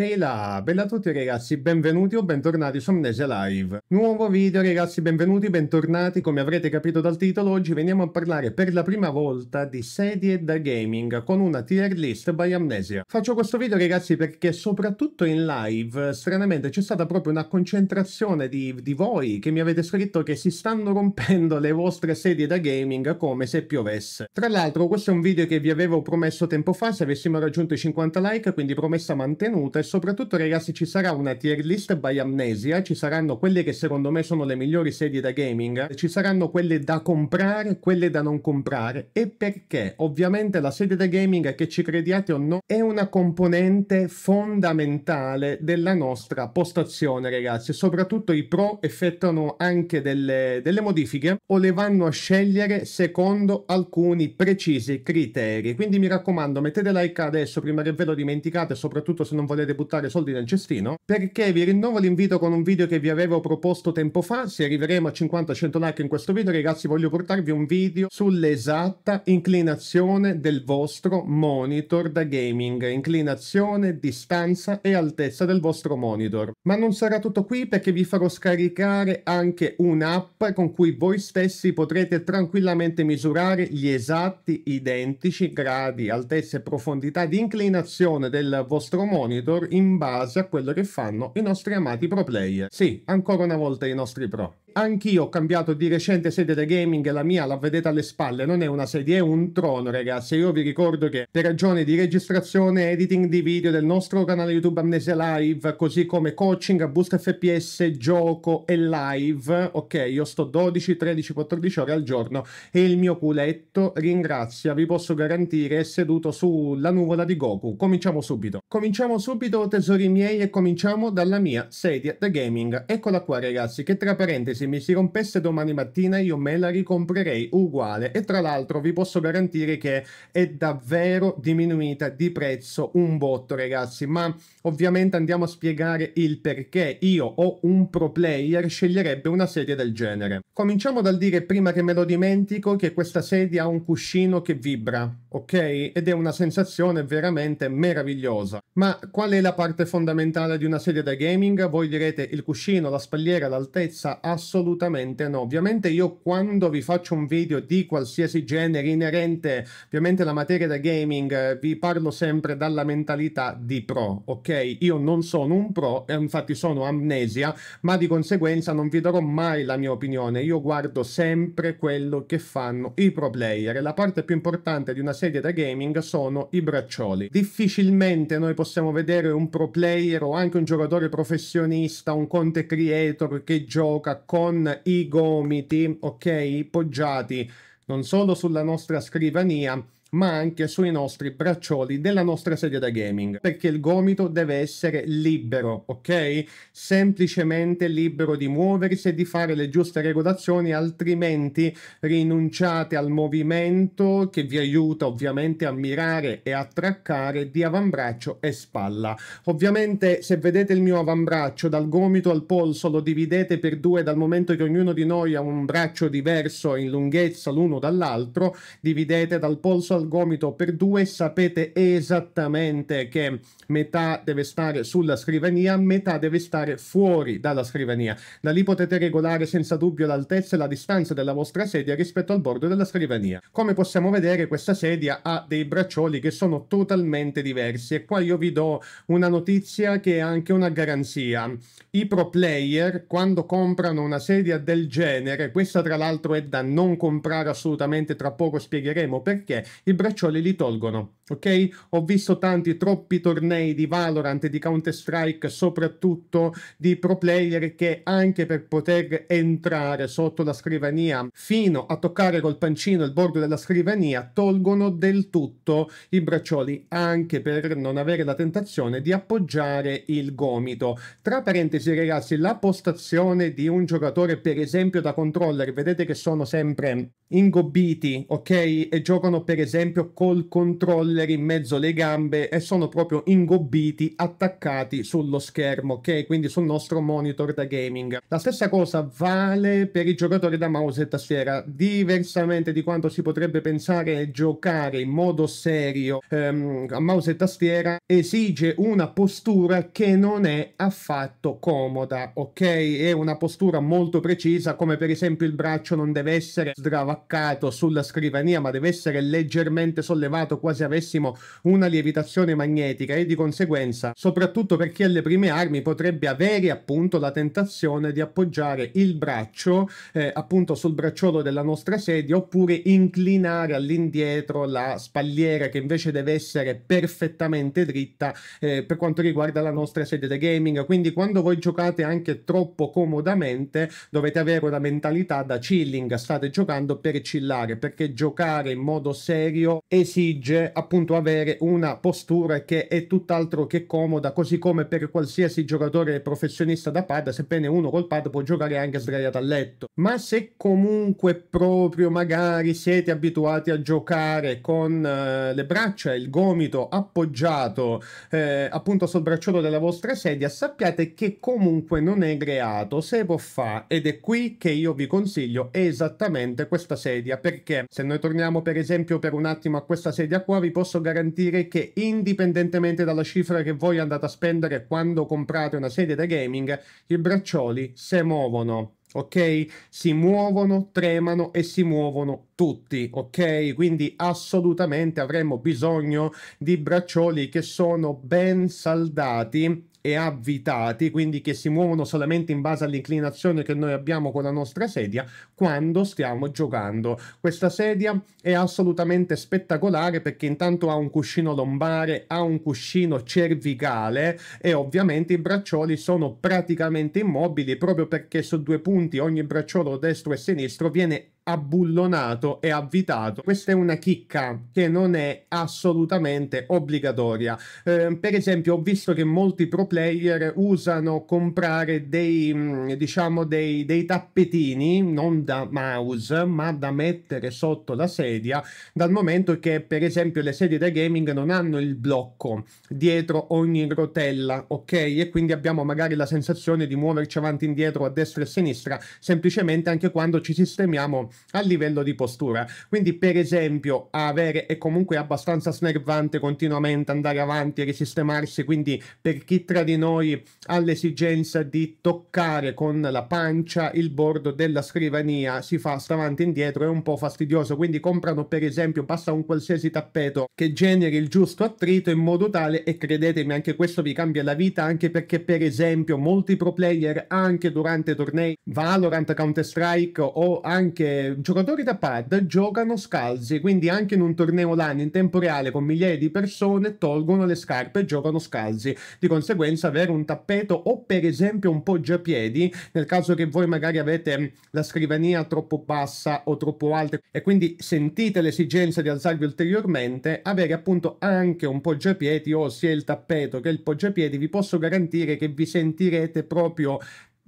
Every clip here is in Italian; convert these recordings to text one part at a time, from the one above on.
Ehi là, bella a tutti ragazzi, benvenuti o bentornati su Amnesia Live. Nuovo video ragazzi, benvenuti, bentornati, come avrete capito dal titolo, oggi veniamo a parlare per la prima volta di sedie da gaming con una tier list by Amnesia. Faccio questo video ragazzi perché soprattutto in live, stranamente c'è stata proprio una concentrazione di, di voi che mi avete scritto che si stanno rompendo le vostre sedie da gaming come se piovesse. Tra l'altro questo è un video che vi avevo promesso tempo fa se avessimo raggiunto i 50 like, quindi promessa mantenuta soprattutto ragazzi ci sarà una tier list by amnesia, ci saranno quelle che secondo me sono le migliori sedie da gaming, ci saranno quelle da comprare, quelle da non comprare e perché? Ovviamente la sedia da gaming, che ci crediate o no, è una componente fondamentale della nostra postazione ragazzi, soprattutto i pro effettuano anche delle, delle modifiche o le vanno a scegliere secondo alcuni precisi criteri, quindi mi raccomando mettete like adesso prima che ve lo dimenticate, soprattutto se non volete volete buttare soldi nel cestino, perché vi rinnovo l'invito con un video che vi avevo proposto tempo fa, se arriveremo a 50-100 like in questo video ragazzi voglio portarvi un video sull'esatta inclinazione del vostro monitor da gaming, inclinazione, distanza e altezza del vostro monitor. Ma non sarà tutto qui perché vi farò scaricare anche un'app con cui voi stessi potrete tranquillamente misurare gli esatti identici gradi, altezza e profondità di inclinazione del vostro monitor in base a quello che fanno i nostri amati pro player. Sì, ancora una volta i nostri pro. Anch'io ho cambiato di recente sede da gaming, la mia la vedete alle spalle, non è una sedia, è un trono ragazzi. Io vi ricordo che per ragioni di registrazione, editing di video del nostro canale YouTube Amnesia Live, così come coaching a boost FPS, gioco e live, ok, io sto 12, 13, 14 ore al giorno e il mio culetto ringrazia, vi posso garantire, è seduto sulla nuvola di Goku. Cominciamo subito. Cominciamo subito tesori miei e cominciamo dalla mia sedia da gaming. Eccola qua ragazzi, che tra parentesi se mi si rompesse domani mattina io me la ricomprerei uguale e tra l'altro vi posso garantire che è davvero diminuita di prezzo un botto ragazzi, ma ovviamente andiamo a spiegare il perché io o un pro player sceglierebbe una sedia del genere. Cominciamo dal dire prima che me lo dimentico che questa sedia ha un cuscino che vibra, ok? Ed è una sensazione veramente meravigliosa. Ma qual è la parte fondamentale di una sedia da gaming? Voi direte il cuscino, la spalliera, l'altezza? Assolutamente Assolutamente no. Ovviamente io quando vi faccio un video di qualsiasi genere inerente ovviamente alla materia da gaming, eh, vi parlo sempre dalla mentalità di pro, ok? Io non sono un pro, infatti sono amnesia, ma di conseguenza non vi darò mai la mia opinione. Io guardo sempre quello che fanno i pro player la parte più importante di una serie da gaming sono i braccioli. Difficilmente noi possiamo vedere un pro player o anche un giocatore professionista, un conte creator che gioca con con i gomiti, ok, poggiati non solo sulla nostra scrivania, ma anche sui nostri braccioli della nostra sedia da gaming, perché il gomito deve essere libero, ok? Semplicemente libero di muoversi e di fare le giuste regolazioni, altrimenti rinunciate al movimento che vi aiuta ovviamente a mirare e a traccare di avambraccio e spalla. Ovviamente se vedete il mio avambraccio dal gomito al polso lo dividete per due dal momento che ognuno di noi ha un braccio diverso in lunghezza l'uno dall'altro, dividete dal polso al al gomito per due sapete esattamente che metà deve stare sulla scrivania, metà deve stare fuori dalla scrivania. Da lì potete regolare senza dubbio l'altezza e la distanza della vostra sedia rispetto al bordo della scrivania. Come possiamo vedere questa sedia ha dei braccioli che sono totalmente diversi e qua io vi do una notizia che è anche una garanzia. I pro player quando comprano una sedia del genere, questa tra l'altro è da non comprare assolutamente, tra poco spiegheremo perché, i braccioli li tolgono, ok? Ho visto tanti, troppi tornei di Valorant, di Counter-Strike, soprattutto di pro player che anche per poter entrare sotto la scrivania fino a toccare col pancino il bordo della scrivania tolgono del tutto i braccioli anche per non avere la tentazione di appoggiare il gomito. Tra parentesi ragazzi, la postazione di un giocatore per esempio da controller, vedete che sono sempre ingobbiti, ok? E giocano per esempio esempio col controller in mezzo alle gambe e sono proprio ingobbiti, attaccati sullo schermo, ok? Quindi sul nostro monitor da gaming. La stessa cosa vale per i giocatori da mouse e tastiera. Diversamente di quanto si potrebbe pensare, giocare in modo serio ehm, a mouse e tastiera esige una postura che non è affatto comoda, ok? È una postura molto precisa, come per esempio il braccio non deve essere sdravaccato sulla scrivania, ma deve essere leggermente leggermente sollevato quasi avessimo una lievitazione magnetica e di conseguenza, soprattutto per chi ha le prime armi, potrebbe avere appunto la tentazione di appoggiare il braccio eh, appunto sul bracciolo della nostra sedia oppure inclinare all'indietro la spalliera che invece deve essere perfettamente dritta eh, per quanto riguarda la nostra sedia da gaming. Quindi quando voi giocate anche troppo comodamente dovete avere una mentalità da chilling, state giocando per chillare perché giocare in modo serio serio esige appunto avere una postura che è tutt'altro che comoda, così come per qualsiasi giocatore professionista da pad, sebbene uno col pad può giocare anche sdraiato a letto. Ma se comunque proprio magari siete abituati a giocare con eh, le braccia e il gomito appoggiato eh, appunto sul bracciolo della vostra sedia, sappiate che comunque non è creato, se può fare ed è qui che io vi consiglio esattamente questa sedia perché se noi torniamo per esempio per una attimo a questa sedia qua, vi posso garantire che indipendentemente dalla cifra che voi andate a spendere quando comprate una sedia da gaming, i braccioli si muovono ok? Si muovono, tremano e si muovono tutti, ok? Quindi assolutamente avremo bisogno di braccioli che sono ben saldati e avvitati, quindi che si muovono solamente in base all'inclinazione che noi abbiamo con la nostra sedia quando stiamo giocando. Questa sedia è assolutamente spettacolare perché intanto ha un cuscino lombare, ha un cuscino cervicale e ovviamente i braccioli sono praticamente immobili proprio perché su due punti ogni bracciolo destro e sinistro viene abbullonato e avvitato. Questa è una chicca che non è assolutamente obbligatoria. Eh, per esempio, ho visto che molti pro player usano comprare dei, mm, diciamo, dei, dei tappetini, non da mouse, ma da mettere sotto la sedia, dal momento che, per esempio, le sedie da gaming non hanno il blocco dietro ogni rotella, ok? E quindi abbiamo magari la sensazione di muoverci avanti e indietro a destra e a sinistra, semplicemente anche quando ci sistemiamo a livello di postura. Quindi, per esempio, avere è comunque abbastanza snervante continuamente andare avanti e risistemarsi. Quindi, per chi tra di noi ha l'esigenza di toccare con la pancia il bordo della scrivania, si fa stavanti e indietro, è un po' fastidioso. Quindi, comprano per esempio, basta un qualsiasi tappeto che generi il giusto attrito in modo tale, e credetemi, anche questo vi cambia la vita, anche perché, per esempio, molti pro player anche durante tornei Valorant, Counter Strike o anche giocatori da pad giocano scalzi, quindi anche in un torneo LAN in tempo reale con migliaia di persone tolgono le scarpe e giocano scalzi. Di conseguenza avere un tappeto o per esempio un poggiapiedi, nel caso che voi magari avete la scrivania troppo bassa o troppo alta e quindi sentite l'esigenza di alzarvi ulteriormente, avere appunto anche un poggiapiedi o sia il tappeto che il poggiapiedi vi posso garantire che vi sentirete proprio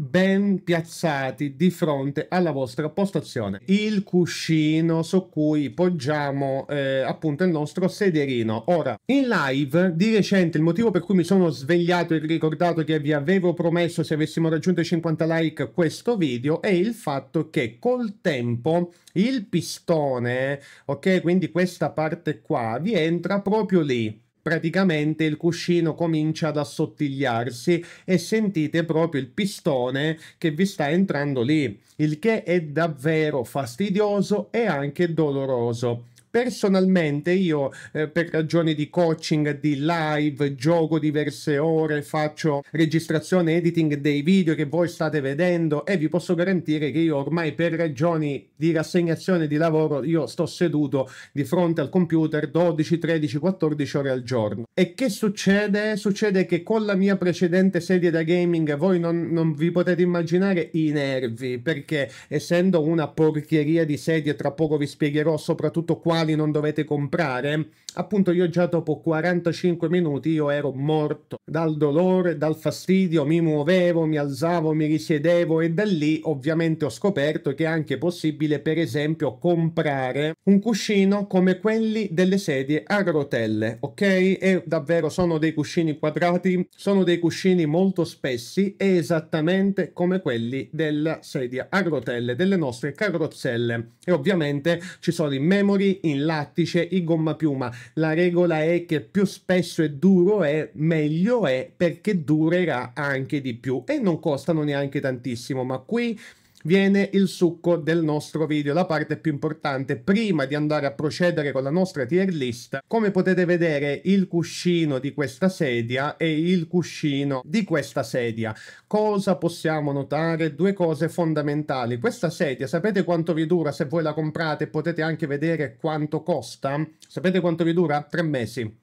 ben piazzati di fronte alla vostra postazione. Il cuscino su cui poggiamo eh, appunto il nostro sederino. Ora, in live di recente il motivo per cui mi sono svegliato e ricordato che vi avevo promesso se avessimo raggiunto i 50 like questo video è il fatto che col tempo il pistone, ok, quindi questa parte qua, vi entra proprio lì praticamente il cuscino comincia ad assottigliarsi e sentite proprio il pistone che vi sta entrando lì, il che è davvero fastidioso e anche doloroso. Personalmente io eh, per ragioni di coaching, di live, gioco diverse ore, faccio registrazione, editing dei video che voi state vedendo e vi posso garantire che io ormai per ragioni di rassegnazione di lavoro io sto seduto di fronte al computer 12, 13, 14 ore al giorno. E che succede? Succede che con la mia precedente sedia da gaming voi non, non vi potete immaginare i nervi perché essendo una porcheria di sedie tra poco vi spiegherò soprattutto quando quali non dovete comprare Appunto io già dopo 45 minuti io ero morto dal dolore, dal fastidio, mi muovevo, mi alzavo, mi risiedevo e da lì ovviamente ho scoperto che è anche possibile per esempio comprare un cuscino come quelli delle sedie a rotelle, ok? E davvero sono dei cuscini quadrati, sono dei cuscini molto spessi esattamente come quelli della sedia a rotelle delle nostre carrozzelle e ovviamente ci sono i memory in lattice, i gomma piuma la regola è che più spesso è duro è, meglio è perché durerà anche di più e non costano neanche tantissimo, ma qui viene il succo del nostro video, la parte più importante. Prima di andare a procedere con la nostra tier list, come potete vedere il cuscino di questa sedia e il cuscino di questa sedia. Cosa possiamo notare? Due cose fondamentali. Questa sedia, sapete quanto vi dura? Se voi la comprate potete anche vedere quanto costa. Sapete quanto vi dura? Tre mesi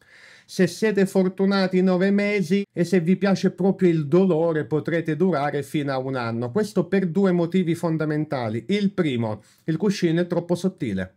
se siete fortunati nove mesi e se vi piace proprio il dolore potrete durare fino a un anno. Questo per due motivi fondamentali. Il primo, il cuscino è troppo sottile.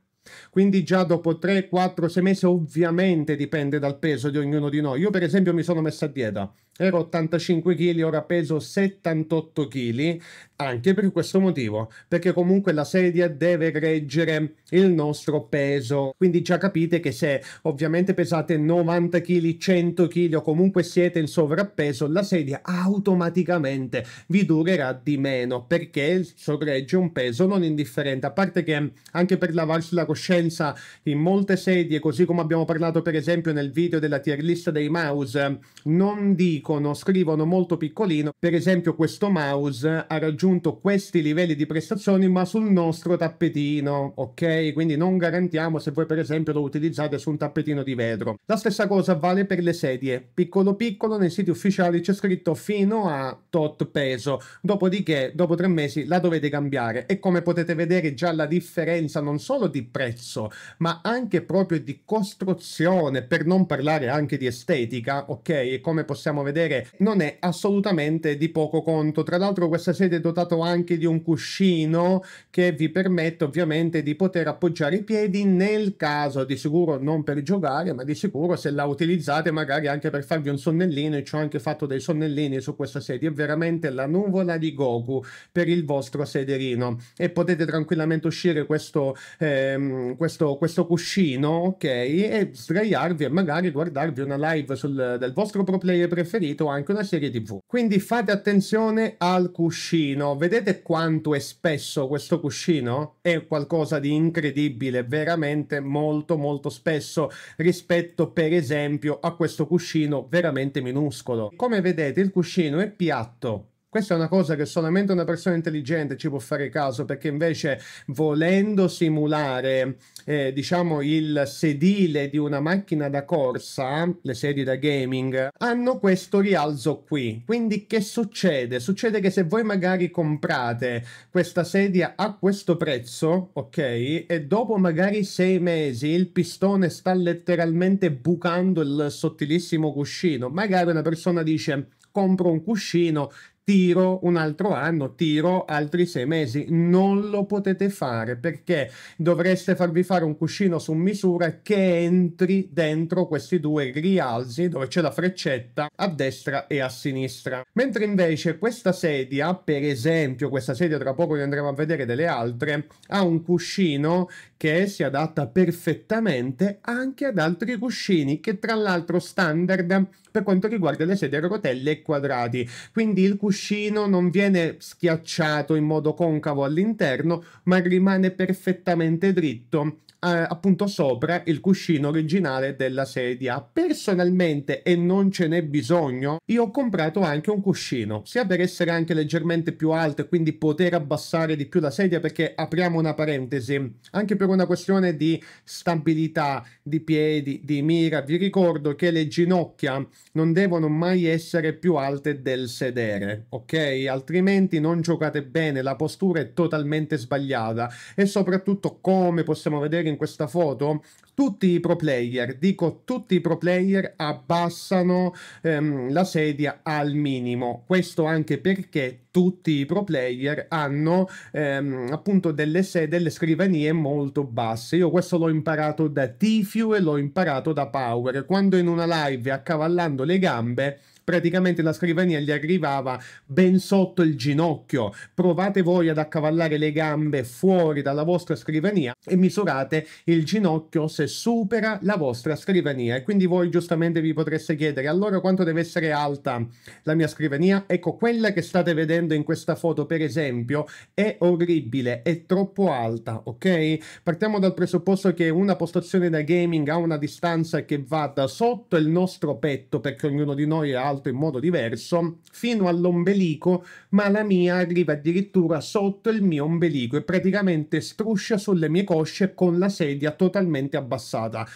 Quindi già dopo 3, 4, 6 mesi ovviamente dipende dal peso di ognuno di noi. Io per esempio mi sono messo a dieta ero 85 kg, ora peso 78 kg, anche per questo motivo, perché comunque la sedia deve reggere il nostro peso. Quindi già capite che se ovviamente pesate 90 kg, 100 kg o comunque siete in sovrappeso, la sedia automaticamente vi durerà di meno, perché sorregge un peso non indifferente, a parte che anche per lavarsi la coscienza in molte sedie, così come abbiamo parlato per esempio nel video della tier list dei mouse, non dico dicono, scrivono molto piccolino, per esempio questo mouse ha raggiunto questi livelli di prestazioni ma sul nostro tappetino, ok? Quindi non garantiamo se voi per esempio lo utilizzate su un tappetino di vetro. La stessa cosa vale per le sedie, piccolo piccolo nei siti ufficiali c'è scritto fino a tot peso, dopodiché dopo tre mesi la dovete cambiare e come potete vedere già la differenza non solo di prezzo ma anche proprio di costruzione per non parlare anche di estetica, ok? E come possiamo vedere vedere, non è assolutamente di poco conto. Tra l'altro questa sedia è dotata anche di un cuscino che vi permette ovviamente di poter appoggiare i piedi nel caso, di sicuro non per giocare, ma di sicuro se la utilizzate magari anche per farvi un sonnellino, e ci ho anche fatto dei sonnellini su questa sedia, è veramente la nuvola di Goku per il vostro sederino e potete tranquillamente uscire questo, ehm, questo, questo cuscino, ok, e sdraiarvi e magari guardarvi una live sul, del vostro pro player preferito inserito anche una serie tv. Quindi fate attenzione al cuscino. Vedete quanto è spesso questo cuscino? È qualcosa di incredibile, veramente molto molto spesso rispetto per esempio a questo cuscino veramente minuscolo. Come vedete il cuscino è piatto questa è una cosa che solamente una persona intelligente ci può fare caso, perché invece volendo simulare, eh, diciamo, il sedile di una macchina da corsa, le sedie da gaming, hanno questo rialzo qui. Quindi che succede? Succede che se voi magari comprate questa sedia a questo prezzo, ok, e dopo magari sei mesi il pistone sta letteralmente bucando il sottilissimo cuscino, magari una persona dice compro un cuscino tiro un altro anno, tiro altri sei mesi. Non lo potete fare perché dovreste farvi fare un cuscino su misura che entri dentro questi due rialzi dove c'è la freccetta a destra e a sinistra. Mentre invece questa sedia, per esempio questa sedia tra poco ne andremo a vedere delle altre, ha un cuscino che si adatta perfettamente anche ad altri cuscini che tra l'altro standard per quanto riguarda le sedie a rotelle e quadrati quindi il cuscino non viene schiacciato in modo concavo all'interno ma rimane perfettamente dritto eh, appunto sopra il cuscino originale della sedia. Personalmente, e non ce n'è bisogno, io ho comprato anche un cuscino, sia per essere anche leggermente più alto e quindi poter abbassare di più la sedia, perché apriamo una parentesi, anche per per una questione di stabilità di piedi, di mira. Vi ricordo che le ginocchia non devono mai essere più alte del sedere, ok? Altrimenti non giocate bene, la postura è totalmente sbagliata e soprattutto come possiamo vedere in questa foto tutti i pro player, dico tutti i pro player, abbassano ehm, la sedia al minimo. Questo anche perché tutti i pro player hanno ehm, appunto delle, sedie, delle scrivanie molto basse. Io questo l'ho imparato da Tifiu e l'ho imparato da Power. Quando in una live accavallando le gambe praticamente la scrivania gli arrivava ben sotto il ginocchio. Provate voi ad accavallare le gambe fuori dalla vostra scrivania e misurate il ginocchio se supera la vostra scrivania. E quindi voi giustamente vi potreste chiedere allora quanto deve essere alta la mia scrivania? Ecco, quella che state vedendo in questa foto, per esempio, è orribile, è troppo alta, ok? Partiamo dal presupposto che una postazione da gaming ha una distanza che va da sotto il nostro petto, perché ognuno di noi è alto, risolto in modo diverso fino all'ombelico, ma la mia arriva addirittura sotto il mio ombelico e praticamente struscia sulle mie cosce con la sedia totalmente abbassata.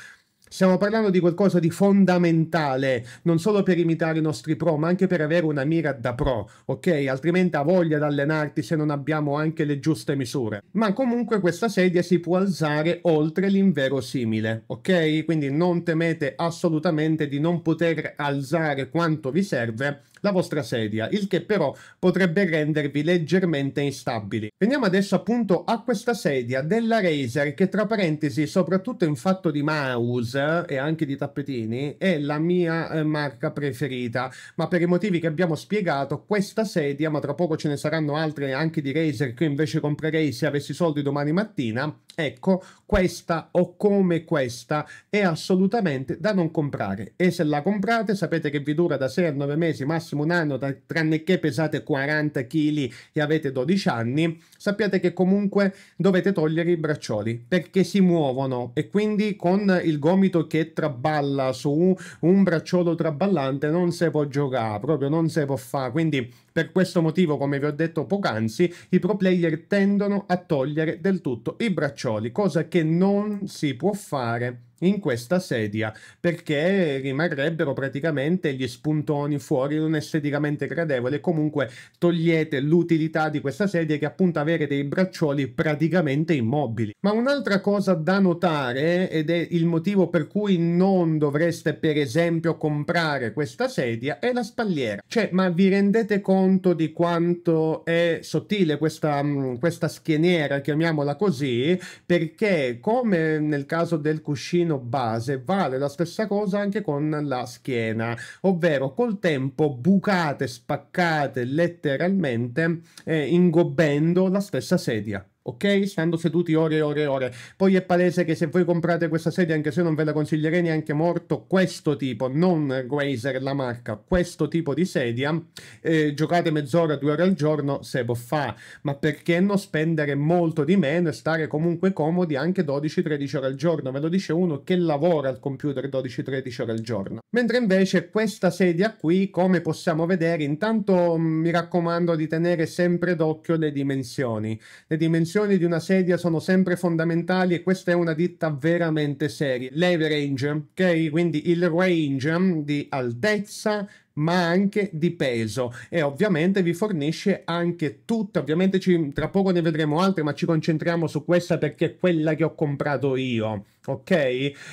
Stiamo parlando di qualcosa di fondamentale, non solo per imitare i nostri pro, ma anche per avere una mira da pro, ok? Altrimenti ha voglia di allenarti se non abbiamo anche le giuste misure. Ma comunque questa sedia si può alzare oltre l'inverosimile, ok? Quindi non temete assolutamente di non poter alzare quanto vi serve la vostra sedia, il che però potrebbe rendervi leggermente instabili. Veniamo adesso appunto a questa sedia della Razer che tra parentesi, soprattutto in fatto di mouse e anche di tappetini, è la mia eh, marca preferita, ma per i motivi che abbiamo spiegato questa sedia, ma tra poco ce ne saranno altre anche di Razer che io invece comprerei se avessi soldi domani mattina, ecco, questa o come questa è assolutamente da non comprare e se la comprate sapete che vi dura da 6 a 9 mesi massimo massimo un anno, tranne che pesate 40 kg e avete 12 anni, sappiate che comunque dovete togliere i braccioli perché si muovono e quindi con il gomito che traballa su un, un bracciolo traballante non si può giocare, proprio non si può fare. Quindi per questo motivo, come vi ho detto poc'anzi, i pro player tendono a togliere del tutto i braccioli, cosa che non si può fare in questa sedia perché rimarrebbero praticamente gli spuntoni fuori non esteticamente gradevole comunque togliete l'utilità di questa sedia che appunto avere dei braccioli praticamente immobili ma un'altra cosa da notare ed è il motivo per cui non dovreste per esempio comprare questa sedia è la spalliera cioè ma vi rendete conto di quanto è sottile questa, mm, questa schieniera chiamiamola così perché come nel caso del cuscino tavolino base vale la stessa cosa anche con la schiena, ovvero col tempo bucate, spaccate letteralmente eh, ingobbendo la stessa sedia ok? Stando seduti ore e ore e ore. Poi è palese che se voi comprate questa sedia, anche se non ve la consiglierei neanche morto, questo tipo, non Razer la marca, questo tipo di sedia, eh, giocate mezz'ora, due ore al giorno, se può fa, ma perché non spendere molto di meno e stare comunque comodi anche 12-13 ore al giorno? Ve lo dice uno che lavora al computer 12-13 ore al giorno. Mentre invece questa sedia qui, come possiamo vedere, intanto mm, mi raccomando di tenere sempre d'occhio le dimensioni. Le dimensioni dimensioni di una sedia sono sempre fondamentali e questa è una ditta veramente seria. L'average, ok? Quindi il range di altezza ma anche di peso e ovviamente vi fornisce anche tutto ovviamente ci, tra poco ne vedremo altre ma ci concentriamo su questa perché è quella che ho comprato io ok?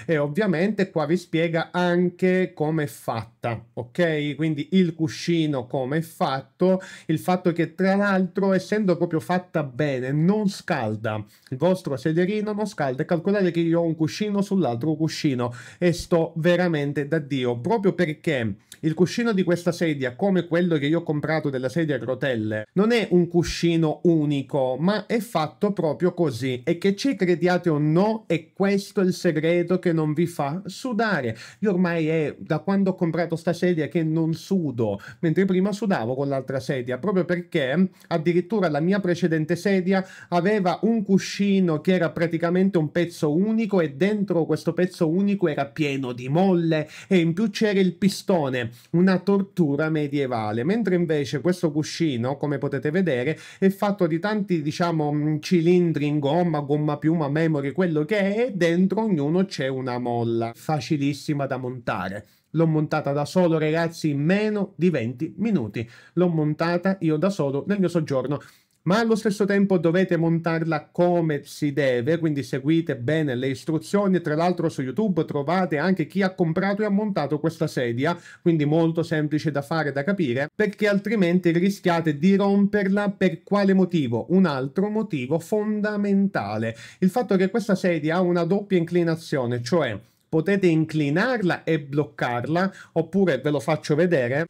E ovviamente qua vi spiega anche come è fatta, ok? Quindi il cuscino come è fatto, il fatto che tra l'altro essendo proprio fatta bene non scalda, il vostro sederino non scalda, calcolate che io ho un cuscino sull'altro cuscino e sto veramente da Dio, proprio perché il cuscino di questa sedia, come quello che io ho comprato della sedia a rotelle, non è un cuscino unico, ma è fatto proprio così e che ci crediate o no, è questo questo è il segreto che non vi fa sudare. Io ormai è da quando ho comprato sta sedia che non sudo, mentre prima sudavo con l'altra sedia, proprio perché addirittura la mia precedente sedia aveva un cuscino che era praticamente un pezzo unico e dentro questo pezzo unico era pieno di molle e in più c'era il pistone, una tortura medievale, mentre invece questo cuscino, come potete vedere, è fatto di tanti diciamo mm, cilindri in gomma, gomma piuma, memory, quello che è dentro dentro ognuno c'è una molla facilissima da montare. L'ho montata da solo, ragazzi, in meno di 20 minuti. L'ho montata io da solo nel mio soggiorno ma allo stesso tempo dovete montarla come si deve, quindi seguite bene le istruzioni. Tra l'altro su YouTube trovate anche chi ha comprato e ha montato questa sedia, quindi molto semplice da fare, da capire, perché altrimenti rischiate di romperla per quale motivo? Un altro motivo fondamentale, il fatto che questa sedia ha una doppia inclinazione, cioè potete inclinarla e bloccarla, oppure ve lo faccio vedere,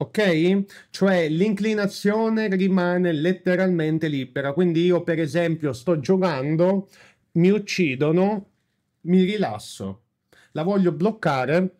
Ok? Cioè l'inclinazione rimane letteralmente libera. Quindi io per esempio sto giocando, mi uccidono, mi rilasso. La voglio bloccare,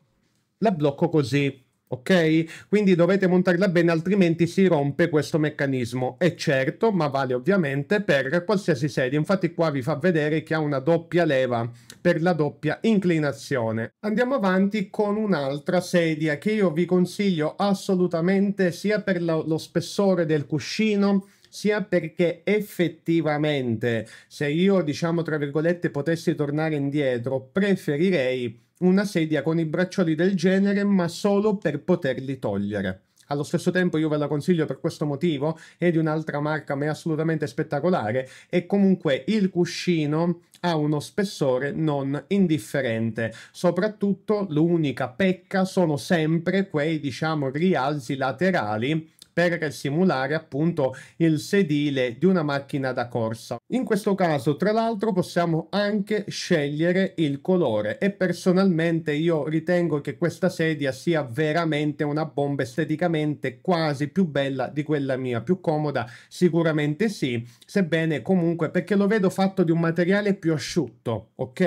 la blocco così ok? Quindi dovete montarla bene altrimenti si rompe questo meccanismo. È certo, ma vale ovviamente per qualsiasi sedia. Infatti qua vi fa vedere che ha una doppia leva per la doppia inclinazione. Andiamo avanti con un'altra sedia che io vi consiglio assolutamente sia per lo spessore del cuscino sia perché effettivamente se io diciamo tra virgolette potessi tornare indietro preferirei una sedia con i braccioli del genere, ma solo per poterli togliere. Allo stesso tempo io ve la consiglio per questo motivo, è di un'altra marca ma è assolutamente spettacolare e comunque il cuscino ha uno spessore non indifferente. Soprattutto l'unica pecca sono sempre quei diciamo rialzi laterali per simulare appunto il sedile di una macchina da corsa. In questo caso tra l'altro possiamo anche scegliere il colore e personalmente io ritengo che questa sedia sia veramente una bomba esteticamente quasi più bella di quella mia, più comoda sicuramente sì, sebbene comunque perché lo vedo fatto di un materiale più asciutto, ok?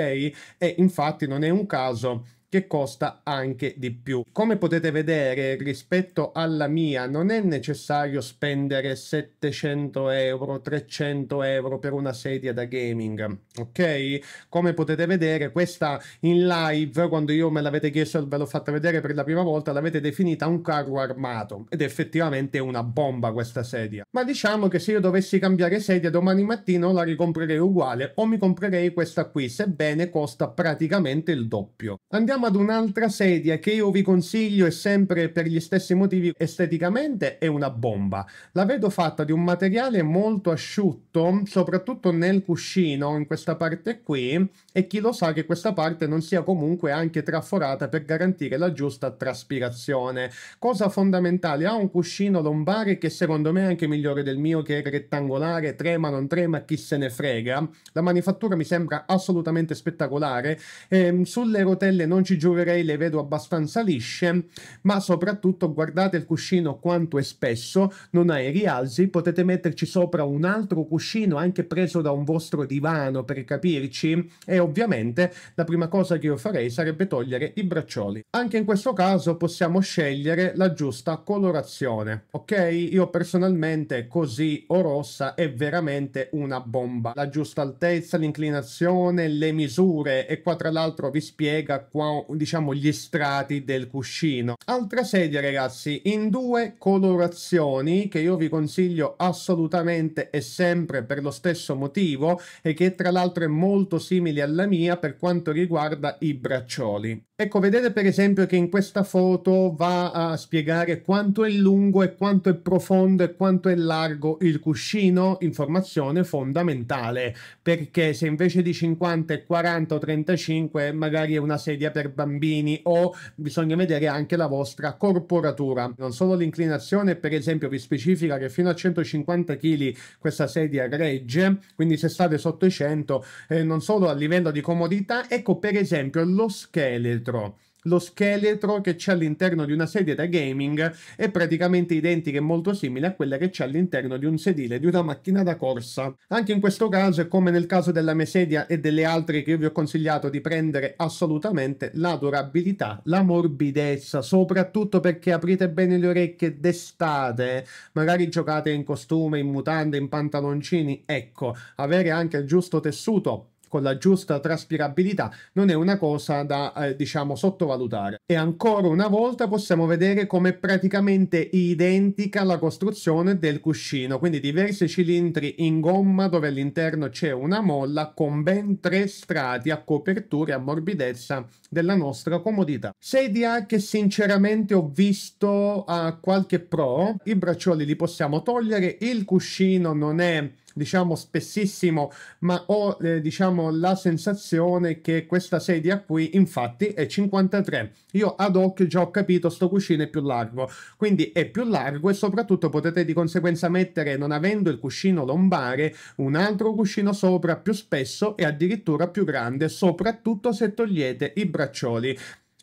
E infatti non è un caso che costa anche di più. Come potete vedere rispetto alla mia non è necessario spendere 700 euro, 300 euro per una sedia da gaming, ok? Come potete vedere questa in live quando io me l'avete chiesto e ve l'ho fatta vedere per la prima volta l'avete definita un carro armato ed effettivamente è una bomba questa sedia. Ma diciamo che se io dovessi cambiare sedia domani mattina o la ricomprerei uguale o mi comprerei questa qui, sebbene costa praticamente il doppio. Andiamo passiamo ad un'altra sedia che io vi consiglio e sempre per gli stessi motivi esteticamente è una bomba. La vedo fatta di un materiale molto asciutto, soprattutto nel cuscino, in questa parte qui, e chi lo sa che questa parte non sia comunque anche traforata per garantire la giusta traspirazione. Cosa fondamentale, ha un cuscino lombare che secondo me è anche migliore del mio che è rettangolare, trema non trema, chi se ne frega. La manifattura mi sembra assolutamente spettacolare, ehm, sulle rotelle non ci giurerei, le vedo abbastanza lisce, ma soprattutto guardate il cuscino quanto è spesso, non ha i rialzi, potete metterci sopra un altro cuscino anche preso da un vostro divano per capirci, è ovviamente la prima cosa che io farei sarebbe togliere i braccioli. Anche in questo caso possiamo scegliere la giusta colorazione, ok? Io personalmente così o rossa è veramente una bomba. La giusta altezza, l'inclinazione, le misure e qua tra l'altro vi spiega qua, diciamo gli strati del cuscino. Altra sedia ragazzi in due colorazioni che io vi consiglio assolutamente e sempre per lo stesso motivo e che tra l'altro è molto simile al dalla mia per quanto riguarda i braccioli. Ecco, vedete per esempio che in questa foto va a spiegare quanto è lungo e quanto è profondo e quanto è largo il cuscino, informazione fondamentale, perché se invece di 50 è 40 o 35 magari è una sedia per bambini o bisogna vedere anche la vostra corporatura. Non solo l'inclinazione, per esempio, vi specifica che fino a 150 kg questa sedia regge, quindi se state sotto i 100 eh, non solo a livello scendendo di comodità, ecco per esempio lo scheletro lo scheletro che c'è all'interno di una sedia da gaming è praticamente identica e molto simile a quella che c'è all'interno di un sedile di una macchina da corsa. Anche in questo caso, come nel caso della mia sedia e delle altre che io vi ho consigliato di prendere assolutamente, la durabilità, la morbidezza, soprattutto perché aprite bene le orecchie d'estate, magari giocate in costume, in mutande, in pantaloncini, ecco, avere anche il giusto tessuto con la giusta traspirabilità non è una cosa da eh, diciamo sottovalutare e ancora una volta possiamo vedere come è praticamente identica la costruzione del cuscino quindi diversi cilindri in gomma dove all'interno c'è una molla con ben tre strati a copertura e a morbidezza della nostra comodità sedia che sinceramente ho visto a qualche pro i braccioli li possiamo togliere il cuscino non è diciamo spessissimo, ma ho eh, diciamo la sensazione che questa sedia qui infatti è 53. Io ad occhio già ho capito sto cuscino è più largo, quindi è più largo e soprattutto potete di conseguenza mettere non avendo il cuscino lombare un altro cuscino sopra più spesso e addirittura più grande, soprattutto se togliete i braccioli.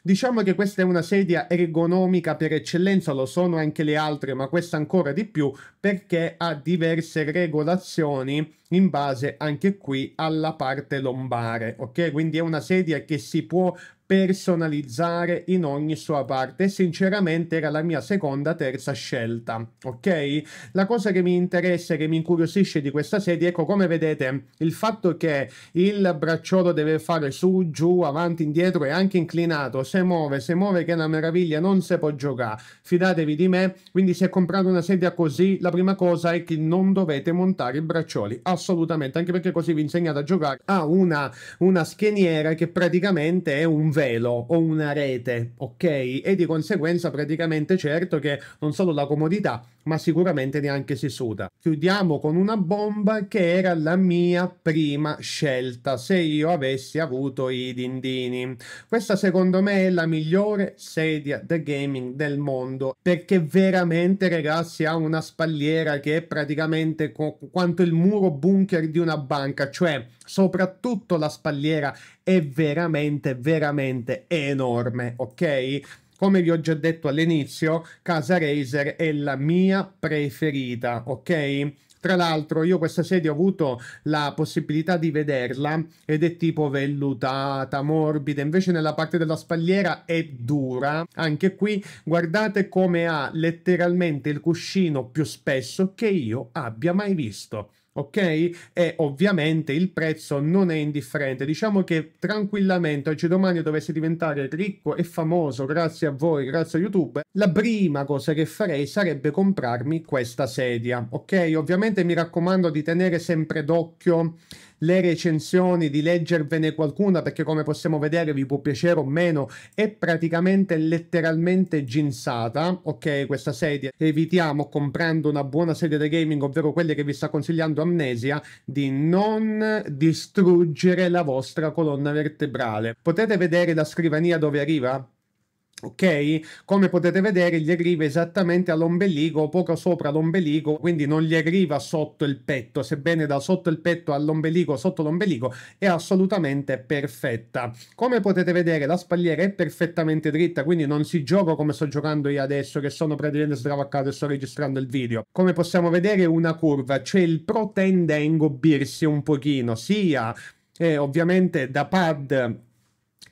Diciamo che questa è una sedia ergonomica per eccellenza, lo sono anche le altre, ma questa ancora di più perché ha diverse regolazioni in base anche qui alla parte lombare, ok? Quindi è una sedia che si può personalizzare in ogni sua parte e sinceramente era la mia seconda terza scelta ok la cosa che mi interessa che mi incuriosisce di questa sedia ecco come vedete il fatto che il bracciolo deve fare su giù avanti indietro e anche inclinato se muove se muove che è una meraviglia non si può giocare fidatevi di me quindi se comprate una sedia così la prima cosa è che non dovete montare i braccioli assolutamente assolutamente, anche perché così vi insegnate a giocare ha una, una schieniera che praticamente è un velo o una rete, ok? E di conseguenza praticamente certo che non solo la comodità, ma sicuramente neanche si suda. Chiudiamo con una bomba che era la mia prima scelta se io avessi avuto i dindini. Questa secondo me è la migliore sedia da gaming del mondo perché veramente ragazzi ha una spalliera che è praticamente quanto il muro buio bunker di una banca, cioè soprattutto la spalliera è veramente, veramente enorme, ok? Come vi ho già detto all'inizio, Casa Razer è la mia preferita, ok? Tra l'altro io questa sedia ho avuto la possibilità di vederla ed è tipo vellutata, morbida, invece nella parte della spalliera è dura. Anche qui guardate come ha letteralmente il cuscino più spesso che io abbia mai visto ok? E ovviamente il prezzo non è indifferente. Diciamo che tranquillamente oggi domani dovessi diventare ricco e famoso grazie a voi, grazie a YouTube, la prima cosa che farei sarebbe comprarmi questa sedia, ok? Ovviamente mi raccomando di tenere sempre d'occhio le recensioni, di leggervene qualcuna, perché come possiamo vedere vi può piacere o meno, è praticamente letteralmente ginsata, ok, questa sedia. Evitiamo, comprando una buona sedia da gaming, ovvero quelle che vi sta consigliando Amnesia, di non distruggere la vostra colonna vertebrale. Potete vedere la scrivania dove arriva? Ok? Come potete vedere gli arriva esattamente all'ombelico poco sopra l'ombelico, quindi non gli arriva sotto il petto, sebbene da sotto il petto all'ombelico, sotto l'ombelico è assolutamente perfetta. Come potete vedere la spalliera è perfettamente dritta, quindi non si gioca come sto giocando io adesso che sono praticamente stravaccato e sto registrando il video. Come possiamo vedere una curva, cioè il pro tende a ingobbirsi un pochino, sia eh, ovviamente da pad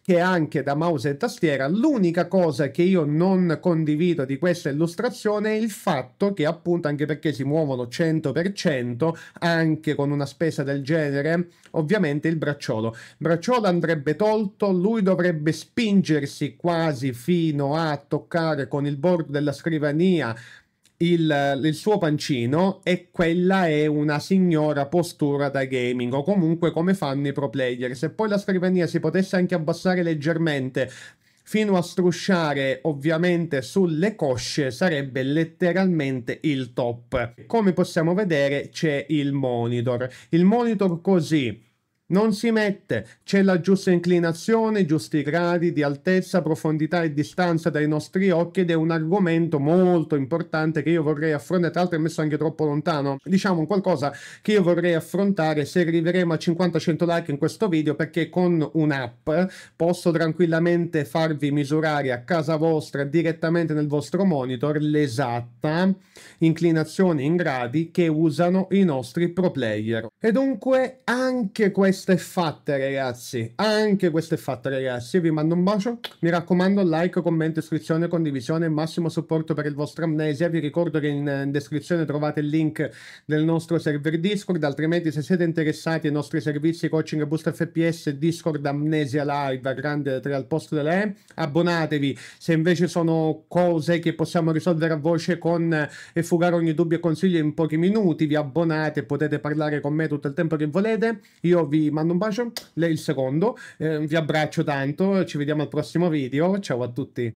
che anche da mouse e tastiera. L'unica cosa che io non condivido di questa illustrazione è il fatto che appunto anche perché si muovono 100% anche con una spesa del genere, ovviamente il bracciolo. Bracciolo andrebbe tolto, lui dovrebbe spingersi quasi fino a toccare con il bordo della scrivania il, il, suo pancino e quella è una signora postura da gaming o comunque come fanno i pro player. Se poi la scrivania si potesse anche abbassare leggermente fino a strusciare ovviamente sulle cosce sarebbe letteralmente il top. Come possiamo vedere c'è il monitor. Il monitor così non si mette, c'è la giusta inclinazione, i giusti gradi di altezza, profondità e distanza dai nostri occhi ed è un argomento molto importante che io vorrei affrontare, tra l'altro è messo anche troppo lontano, diciamo qualcosa che io vorrei affrontare se arriveremo a 50-100 like in questo video perché con un'app posso tranquillamente farvi misurare a casa vostra direttamente nel vostro monitor l'esatta inclinazione in gradi che usano i nostri pro player. E dunque anche questo questa è fatta, ragazzi. Anche questo è fatta, ragazzi. vi mando un bacio. Mi raccomando, like, commento, iscrizione, condivisione, massimo supporto per il vostro amnesia. Vi ricordo che in, in descrizione trovate il link del nostro server Discord. Altrimenti, se siete interessati ai nostri servizi coaching Boost FPS, Discord Amnesia Live, grande 3 al posto delle E, abbonatevi. Se invece sono cose che possiamo risolvere a voce con e fugare ogni dubbio e consiglio in pochi minuti, vi abbonate, potete parlare con me tutto il tempo che volete. Io vi vi mando un bacio, lei il secondo, eh, vi abbraccio tanto, ci vediamo al prossimo video, ciao a tutti.